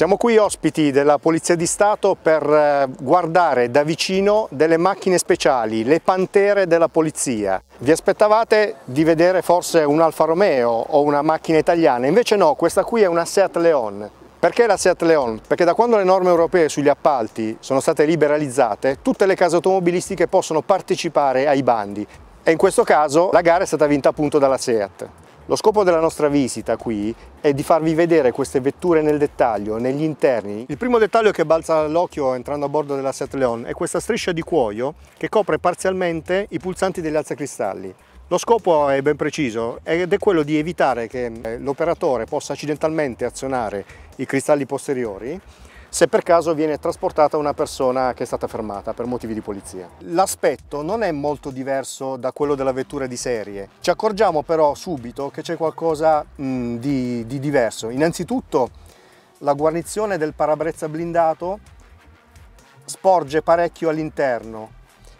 Siamo qui ospiti della Polizia di Stato per eh, guardare da vicino delle macchine speciali, le pantere della Polizia. Vi aspettavate di vedere forse un Alfa Romeo o una macchina italiana, invece no, questa qui è una Seat Leon. Perché la Seat Leon? Perché da quando le norme europee sugli appalti sono state liberalizzate, tutte le case automobilistiche possono partecipare ai bandi e in questo caso la gara è stata vinta appunto dalla Seat. Lo scopo della nostra visita qui è di farvi vedere queste vetture nel dettaglio, negli interni. Il primo dettaglio che balza all'occhio entrando a bordo della Seat Leon è questa striscia di cuoio che copre parzialmente i pulsanti degli alzacristalli. Lo scopo è ben preciso ed è quello di evitare che eh, l'operatore possa accidentalmente azionare i cristalli posteriori se per caso viene trasportata una persona che è stata fermata per motivi di polizia. L'aspetto non è molto diverso da quello della vettura di serie, ci accorgiamo però subito che c'è qualcosa mh, mm, di, di diverso. Innanzitutto la guarnizione del parabrezza blindato sporge parecchio all'interno.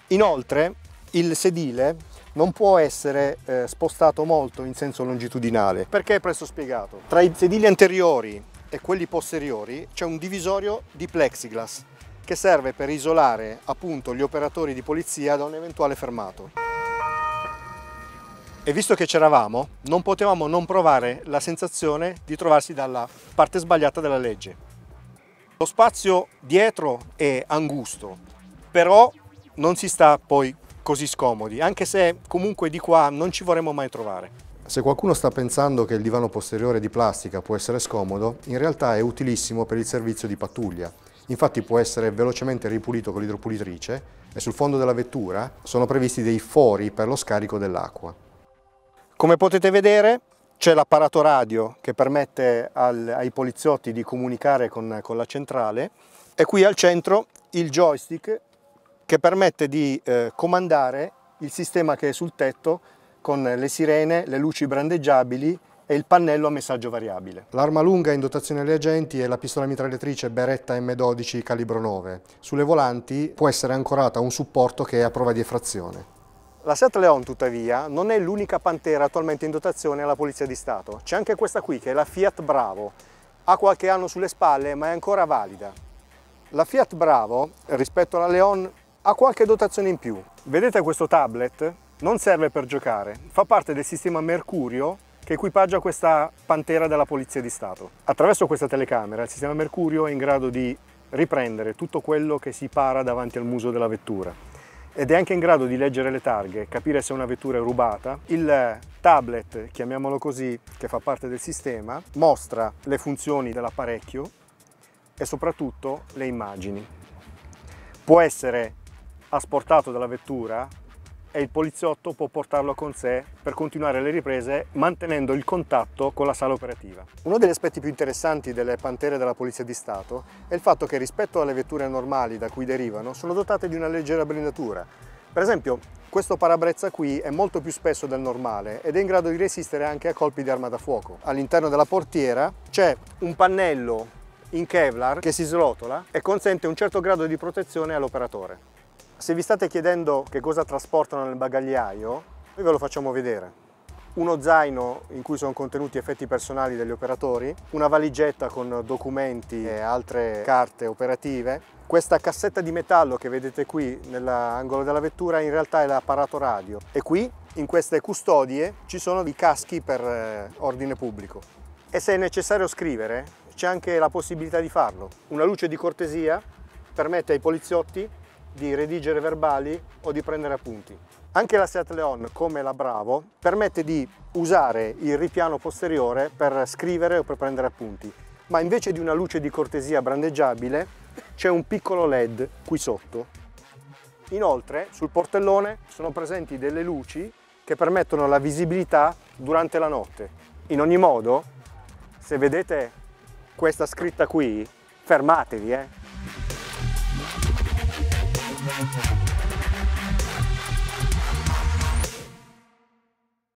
Inoltre il sedile non può essere eh, spostato molto in senso longitudinale. Perché è presto spiegato? Tra i sedili anteriori e quelli posteriori c'è un divisorio di plexiglass che serve per isolare appunto gli operatori di polizia da un eventuale fermato. E visto che c'eravamo, non potevamo non provare la sensazione di trovarsi dalla parte sbagliata della legge. Lo spazio dietro è angusto, però non si sta poi così scomodi, anche se comunque di qua non ci vorremmo mai trovare. Se qualcuno sta pensando che il divano posteriore di plastica può essere scomodo, in realtà è utilissimo per il servizio di pattuglia. Infatti può essere velocemente ripulito con l'idropulitrice e sul fondo della vettura sono previsti dei fori per lo scarico dell'acqua. Come potete vedere c'è l'apparato radio che permette al, ai poliziotti di comunicare con, con, la centrale e qui al centro il joystick che permette di eh, comandare il sistema che è sul tetto con le sirene, le luci brandeggiabili e il pannello a messaggio variabile. L'arma lunga in dotazione agli agenti è la pistola mitragliatrice Beretta M12 calibro 9. Sulle volanti può essere ancorata un supporto che è a prova di effrazione. La Seat Leon tuttavia non è l'unica pantera attualmente in dotazione alla Polizia di Stato. C'è anche questa qui che è la Fiat Bravo. Ha qualche anno sulle spalle ma è ancora valida. La Fiat Bravo rispetto alla Leon ha qualche dotazione in più. Vedete questo tablet? non serve per giocare, fa parte del sistema Mercurio che equipaggia questa pantera della Polizia di Stato. Attraverso questa telecamera il sistema Mercurio è in grado di riprendere tutto quello che si para davanti al muso della vettura ed è anche in grado di leggere le targhe, capire se una vettura è rubata. Il tablet, chiamiamolo così, che fa parte del sistema, mostra le funzioni dell'apparecchio e soprattutto le immagini. Può essere asportato dalla vettura e il poliziotto può portarlo con sé per continuare le riprese mantenendo il contatto con la sala operativa. Uno degli aspetti più interessanti delle pantere della Polizia di Stato è il fatto che rispetto alle vetture normali da cui derivano sono dotate di una leggera blindatura. Per esempio, questo parabrezza qui è molto più spesso del normale ed è in grado di resistere anche a colpi di arma da fuoco. All'interno della portiera c'è un pannello in Kevlar che si slotola e consente un certo grado di protezione all'operatore. Se vi state chiedendo che cosa trasportano nel bagagliaio, noi ve lo facciamo vedere. Uno zaino in cui sono contenuti effetti personali degli operatori, una valigetta con documenti e altre carte operative, questa cassetta di metallo che vedete qui nell'angolo della vettura in realtà è l'apparato radio e qui in queste custodie ci sono i caschi per eh, ordine pubblico e se è necessario scrivere c'è anche la possibilità di farlo. Una luce di cortesia permette ai poliziotti di redigere verbali o di prendere appunti. Anche la Seat Leon, come la Bravo, permette di usare il ripiano posteriore per scrivere o per prendere appunti, ma invece di una luce di cortesia brandeggiabile c'è un piccolo LED qui sotto. Inoltre sul portellone sono presenti delle luci che permettono la visibilità durante la notte. In ogni modo, se vedete questa scritta qui, fermatevi, eh! Thank you.